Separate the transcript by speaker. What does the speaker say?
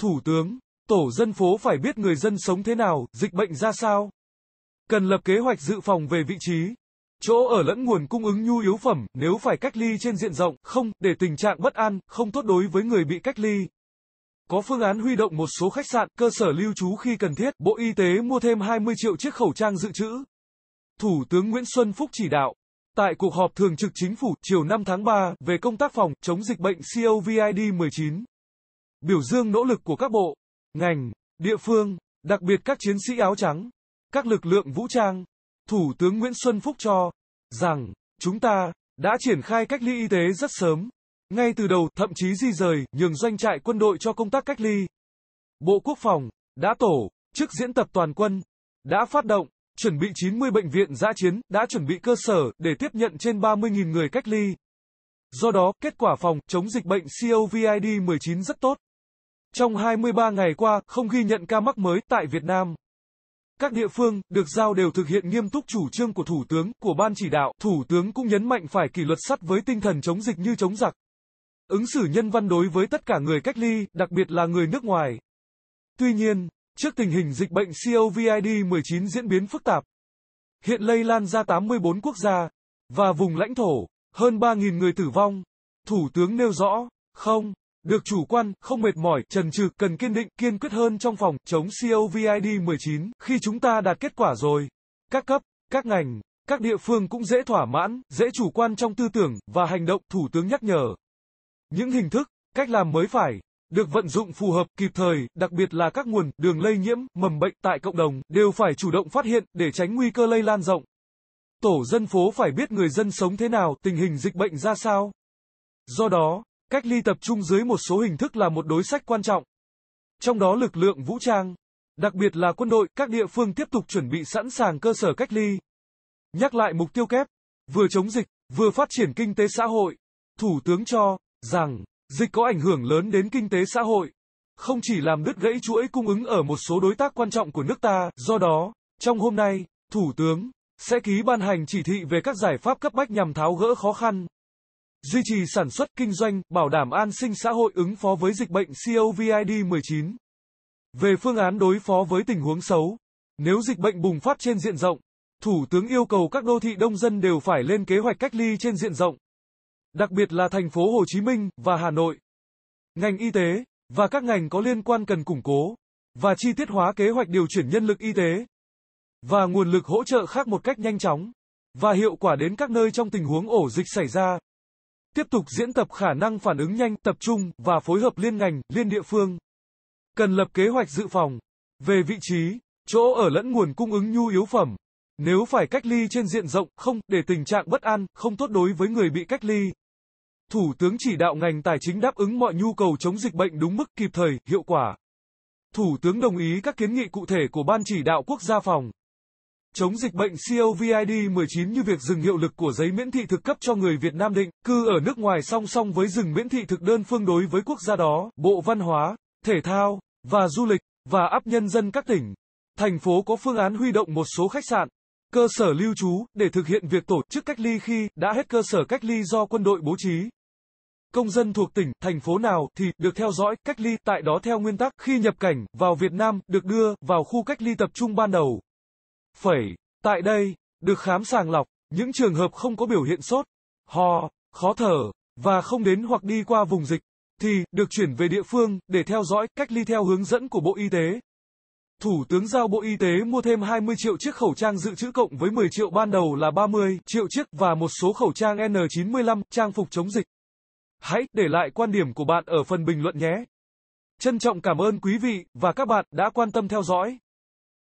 Speaker 1: thủ tướng, tổ dân phố phải biết người dân sống thế nào, dịch bệnh ra sao. Cần lập kế hoạch dự phòng về vị trí, chỗ ở lẫn nguồn cung ứng nhu yếu phẩm, nếu phải cách ly trên diện rộng, không, để tình trạng bất an, không tốt đối với người bị cách ly. Có phương án huy động một số khách sạn, cơ sở lưu trú khi cần thiết, Bộ Y tế mua thêm 20 triệu chiếc khẩu trang dự trữ. Thủ tướng Nguyễn Xuân Phúc chỉ đạo. Tại cuộc họp thường trực chính phủ chiều 5 tháng 3 về công tác phòng chống dịch bệnh COVID-19, biểu dương nỗ lực của các bộ, ngành, địa phương, đặc biệt các chiến sĩ áo trắng, các lực lượng vũ trang, Thủ tướng Nguyễn Xuân Phúc cho rằng chúng ta đã triển khai cách ly y tế rất sớm, ngay từ đầu thậm chí di rời nhường doanh trại quân đội cho công tác cách ly. Bộ Quốc phòng đã tổ chức diễn tập toàn quân, đã phát động, chuẩn bị 90 bệnh viện giã chiến, đã chuẩn bị cơ sở để tiếp nhận trên 30.000 người cách ly. Do đó, kết quả phòng chống dịch bệnh COVID-19 rất tốt. Trong 23 ngày qua, không ghi nhận ca mắc mới tại Việt Nam. Các địa phương được giao đều thực hiện nghiêm túc chủ trương của Thủ tướng, của Ban chỉ đạo. Thủ tướng cũng nhấn mạnh phải kỷ luật sắt với tinh thần chống dịch như chống giặc. Ứng xử nhân văn đối với tất cả người cách ly, đặc biệt là người nước ngoài. Tuy nhiên, trước tình hình dịch bệnh COVID-19 diễn biến phức tạp, hiện lây lan ra 84 quốc gia và vùng lãnh thổ, hơn 3.000 người tử vong. Thủ tướng nêu rõ, không, được chủ quan, không mệt mỏi, trần trừ, cần kiên định, kiên quyết hơn trong phòng chống COVID-19 khi chúng ta đạt kết quả rồi. Các cấp, các ngành, các địa phương cũng dễ thỏa mãn, dễ chủ quan trong tư tưởng và hành động, Thủ tướng nhắc nhở. Những hình thức, cách làm mới phải được vận dụng phù hợp kịp thời, đặc biệt là các nguồn đường lây nhiễm, mầm bệnh tại cộng đồng đều phải chủ động phát hiện để tránh nguy cơ lây lan rộng. Tổ dân phố phải biết người dân sống thế nào, tình hình dịch bệnh ra sao. Do đó, Cách ly tập trung dưới một số hình thức là một đối sách quan trọng. Trong đó lực lượng vũ trang, đặc biệt là quân đội, các địa phương tiếp tục chuẩn bị sẵn sàng cơ sở cách ly. Nhắc lại mục tiêu kép, vừa chống dịch, vừa phát triển kinh tế xã hội, Thủ tướng cho rằng dịch có ảnh hưởng lớn đến kinh tế xã hội, không chỉ làm đứt gãy chuỗi cung ứng ở một số đối tác quan trọng của nước ta, do đó, trong hôm nay, Thủ tướng sẽ ký ban hành chỉ thị về các giải pháp cấp bách nhằm tháo gỡ khó khăn duy trì sản xuất kinh doanh, bảo đảm an sinh xã hội ứng phó với dịch bệnh COVID-19. Về phương án đối phó với tình huống xấu, nếu dịch bệnh bùng phát trên diện rộng, Thủ tướng yêu cầu các đô thị đông dân đều phải lên kế hoạch cách ly trên diện rộng, đặc biệt là thành phố Hồ Chí Minh và Hà Nội. Ngành y tế và các ngành có liên quan cần củng cố và chi tiết hóa kế hoạch điều chuyển nhân lực y tế và nguồn lực hỗ trợ khác một cách nhanh chóng và hiệu quả đến các nơi trong tình huống ổ dịch xảy ra tiếp tục diễn tập khả năng phản ứng nhanh, tập trung và phối hợp liên ngành, liên địa phương. Cần lập kế hoạch dự phòng về vị trí, chỗ ở lẫn nguồn cung ứng nhu yếu phẩm. Nếu phải cách ly trên diện rộng, không để tình trạng bất an, không tốt đối với người bị cách ly. Thủ tướng chỉ đạo ngành tài chính đáp ứng mọi nhu cầu chống dịch bệnh đúng mức, kịp thời, hiệu quả. Thủ tướng đồng ý các kiến nghị cụ thể của Ban chỉ đạo quốc gia phòng chống dịch bệnh COVID-19 như việc dừng hiệu lực của giấy miễn thị thực cấp cho người Việt Nam định cư ở nước ngoài song song với dừng miễn thị thực đơn phương đối với quốc gia đó, Bộ Văn hóa, Thể thao và Du lịch và áp nhân dân các tỉnh, thành phố có phương án huy động một số khách sạn, cơ sở lưu trú để thực hiện việc tổ chức cách ly khi đã hết cơ sở cách ly do quân đội bố trí. Công dân thuộc tỉnh, thành phố nào thì được theo dõi, cách ly tại đó theo nguyên tắc khi nhập cảnh vào Việt Nam được đưa vào khu cách ly tập trung ban đầu. Phẩy, tại đây, được khám sàng lọc, những trường hợp không có biểu hiện sốt, ho, khó thở, và không đến hoặc đi qua vùng dịch, thì, được chuyển về địa phương, để theo dõi, cách ly theo hướng dẫn của Bộ Y tế. Thủ tướng giao Bộ Y tế mua thêm 20 triệu chiếc khẩu trang dự trữ cộng với 10 triệu ban đầu là 30 triệu chiếc và một số khẩu trang N95, trang phục chống dịch. Hãy để lại quan điểm của bạn ở phần bình luận nhé. Trân trọng cảm ơn quý vị và các bạn đã quan tâm theo dõi.